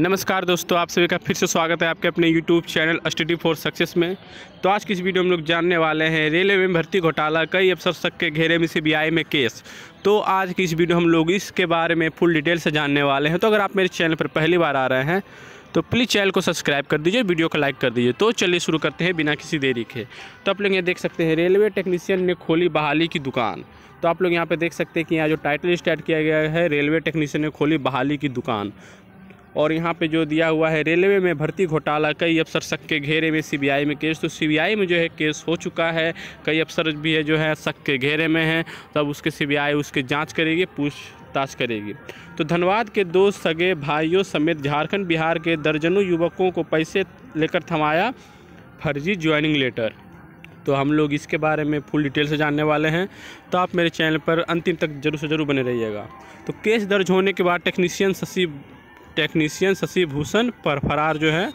नमस्कार दोस्तों आप सभी का फिर से स्वागत है आपके अपने YouTube channel study for success में तो आज की इस वीडियो में लोग जानने वाले हैं रेलवे में भर्ती घोटाला कई अफसर शक के घेरे में सीबीआई में केस तो आज की इस वीडियो हम लोग इसके बारे में फुल डिटेल से जानने वाले हैं तो अगर आप मेरे चैनल पर पहली बार आ रहे हैं तो प्लीज़ चैनल को सब्सक्राइब कर दीजिए वीडियो को लाइक कर दीजिए तो चलिए शुरू करते हैं बिना किसी देरी के तो आप लोग यहाँ देख सकते हैं रेलवे टेक्नीशियन ने खोली बहाली की दुकान तो आप लोग यहाँ पे देख सकते हैं कि यहाँ जो टाइटल स्टार्ट किया गया है रेलवे टेक्नीशियन ने खोली बहाली की दुकान और यहाँ पे जो दिया हुआ है रेलवे में भर्ती घोटाला कई अफसर शक के घेरे में सीबीआई में केस तो सीबीआई में जो है केस हो चुका है कई अफसर भी है जो है शक के घेरे में हैं तब उसके सीबीआई उसकी जाँच करेगी पूछ पूछताछ करेगी तो धनबाद के दो सगे भाइयों समेत झारखंड बिहार के दर्जनों युवकों को पैसे लेकर थमाया फर्जी ज्वाइनिंग लेटर तो हम लोग इसके बारे में फुल डिटेल से जानने वाले हैं तो आप मेरे चैनल पर अंतिम तक जरूर से जरूर बने रहिएगा तो केस दर्ज होने के बाद टेक्नीशियन शशि टेक्नीशियन शशि भूषण पर फरार जो है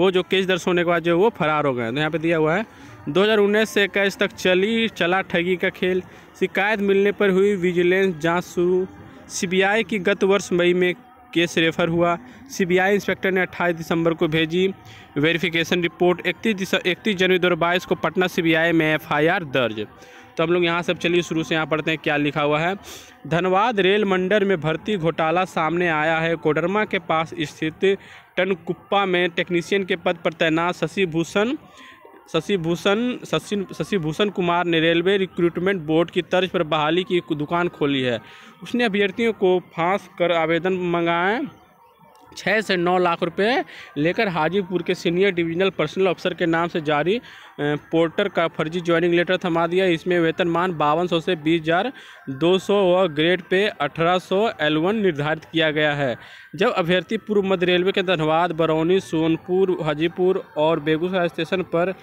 वो जो केस दर्ज होने के बाद जो वो फरार हो गए तो यहाँ पे दिया हुआ है 2019 से इक्कीस तक चली चला ठगी का खेल शिकायत मिलने पर हुई विजिलेंस जांच शुरू सीबीआई की गत वर्ष मई में केस रेफर हुआ सीबीआई इंस्पेक्टर ने 28 दिसंबर को भेजी वेरिफिकेशन रिपोर्ट 31 दिसंबर इकतीस जनवरी दो को पटना सी में एफ दर्ज तो हम लोग यहाँ सब चलिए शुरू से यहाँ पढ़ते हैं क्या लिखा हुआ है धनबाद रेल मंडल में भर्ती घोटाला सामने आया है कोडरमा के पास स्थित टनकुप्पा में टेक्नीशियन के पद पर तैनात शशि भूषण शशि भूषण शशि शशि भूषण कुमार ने रेलवे रिक्रूटमेंट बोर्ड की तर्ज पर बहाली की दुकान खोली है उसने अभ्यर्थियों को फांस कर आवेदन मंगाए छः से नौ लाख रुपए लेकर हाजीपुर के सीनियर डिविजनल पर्सनल अफसर के नाम से जारी पोर्टर का फर्जी ज्वाइनिंग लेटर थमा दिया इसमें वेतनमान बावन सौ से बीस हज़ार दो सौ व ग्रेड पे अठारह सौ एल वन निर्धारित किया गया है जब अभ्यर्थी पूर्व मध्य रेलवे के धनबाद बरौनी सोनपुर हाजीपुर और बेगूसराय स्टेशन पर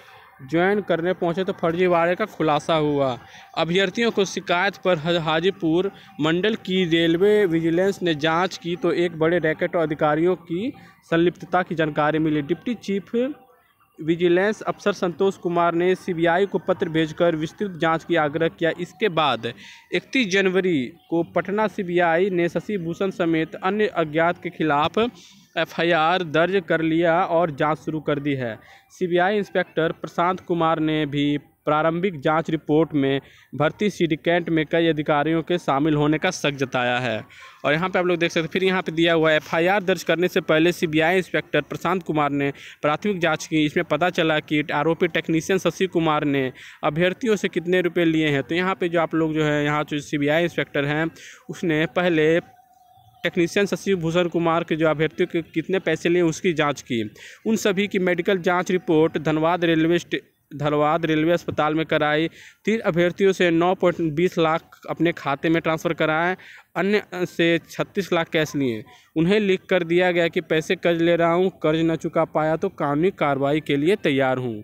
ज्वाइन करने पहुंचे तो फर्जीवाड़े का खुलासा हुआ अभ्यर्थियों को शिकायत पर हाजीपुर मंडल की रेलवे विजिलेंस ने जांच की तो एक बड़े रैकेट और अधिकारियों की संलिप्तता की जानकारी मिली डिप्टी चीफ विजिलेंस अफसर संतोष कुमार ने सीबीआई को पत्र भेजकर विस्तृत जांच की आग्रह किया इसके बाद 31 जनवरी को पटना सीबीआई ने शशि भूषण समेत अन्य अज्ञात के खिलाफ एफआईआर दर्ज कर लिया और जांच शुरू कर दी है सीबीआई इंस्पेक्टर प्रशांत कुमार ने भी प्रारंभिक जांच रिपोर्ट में भर्ती सिंडिकेट में कई अधिकारियों के शामिल होने का शक जताया है और यहाँ पे आप लोग देख सकते हैं फिर यहाँ पे दिया हुआ है एफआईआर दर्ज करने से पहले सीबीआई इंस्पेक्टर प्रशांत कुमार ने प्राथमिक जांच की इसमें पता चला कि आरोपी टेक्नीशियन शशि कुमार ने अभ्यर्थियों से कितने रुपये लिए हैं तो यहाँ पर जो आप लोग जो है यहाँ जो सी इंस्पेक्टर हैं उसने पहले टेक्नीशियन शशि भूषण कुमार के जो अभ्यर्थी के कितने पैसे लिए उसकी जाँच की उन सभी की मेडिकल जाँच report Dhanbad railway Dhanbad railway अस्पताल में कराई तीन अभ्यर्थियों से बीस लाख अपने खाते में ट्रांसफ़र कराए अन्य से छत्तीस लाख कैश लिए उन्हें लिख कर दिया गया कि पैसे कर्ज ले रहा हूँ कर्ज न चुका पाया तो कानूनी कार्रवाई के लिए तैयार हूँ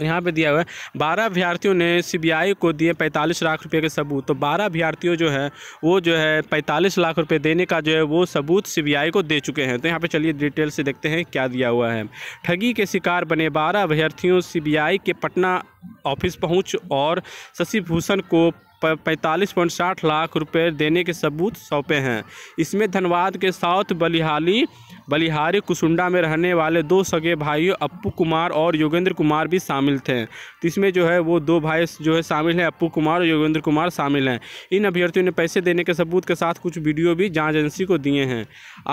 यहाँ पे दिया हुआ है बारह अभ्यार्थियों ने सीबीआई को दिए पैंतालीस लाख रुपए के सबूत तो बारह अभ्यार्थियों जो है वो जो है पैंतालीस लाख रुपए देने का जो है वो सबूत सीबीआई को दे चुके हैं तो यहाँ पे चलिए डिटेल से देखते हैं क्या दिया हुआ है ठगी के शिकार बने बारह अभ्यर्थियों सीबीआई के पटना ऑफिस पहुँच और शशि भूषण को पैंतालीस पॉइंट साठ लाख रुपए देने के सबूत सौंपे हैं इसमें धनबाद के साउथ बलिहाली बलिहारी कुसुंडा में रहने वाले दो सगे भाइयों अप्पू कुमार और योगेंद्र कुमार भी शामिल थे तो इसमें जो है वो दो भाई जो है शामिल हैं अप्पू कुमार और योगेंद्र कुमार शामिल हैं इन अभ्यर्थियों ने पैसे देने के सबूत के साथ कुछ वीडियो भी जाँच एजेंसी को दिए हैं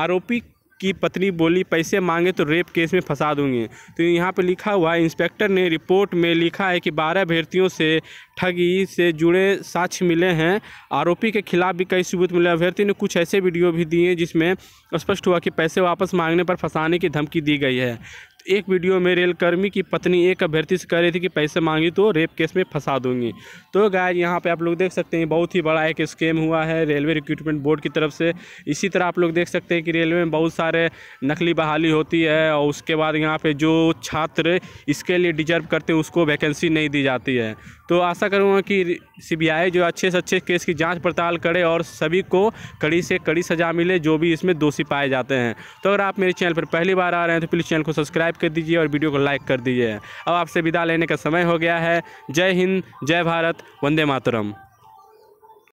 आरोपी की पत्नी बोली पैसे मांगे तो रेप केस में फंसा दूंगी तो यहाँ पर लिखा हुआ है इंस्पेक्टर ने रिपोर्ट में लिखा है कि बारह अभ्यर्थियों से ठगी से जुड़े साक्ष्य मिले हैं आरोपी के खिलाफ भी कई सबूत मिले अभ्यर्थी ने कुछ ऐसे वीडियो भी दिए जिसमें स्पष्ट हुआ कि पैसे वापस मांगने पर फंसाने की धमकी दी गई है एक वीडियो में रेलकर्मी की पत्नी एक अभ्यर्थी से कह रही थी कि पैसे मांगी तो रेप केस में फंसा दूंगी तो गाय यहाँ पे आप लोग देख सकते हैं बहुत ही बड़ा एक स्कैम हुआ है रेलवे रिक्रूटमेंट बोर्ड की तरफ से इसी तरह आप लोग देख सकते हैं कि रेलवे में बहुत सारे नकली बहाली होती है और उसके बाद यहाँ पर जो छात्र इसके लिए डिजर्व करते हैं उसको वैकेंसी नहीं दी जाती है तो आशा करूँगा कि सी जो अच्छे से अच्छे केस की जाँच पड़ताल करे और सभी को कड़ी से कड़ी सजा मिले जो भी इसमें दोषी पाए जाते हैं तो अगर आप मेरे चैनल पर पहली बार आ रहे हैं तो प्लीज़ चैनल को सब्सक्राइब कर दीजिए और वीडियो को लाइक कर दीजिए अब आपसे विदा लेने का समय हो गया है जय हिंद जय भारत वंदे मातरम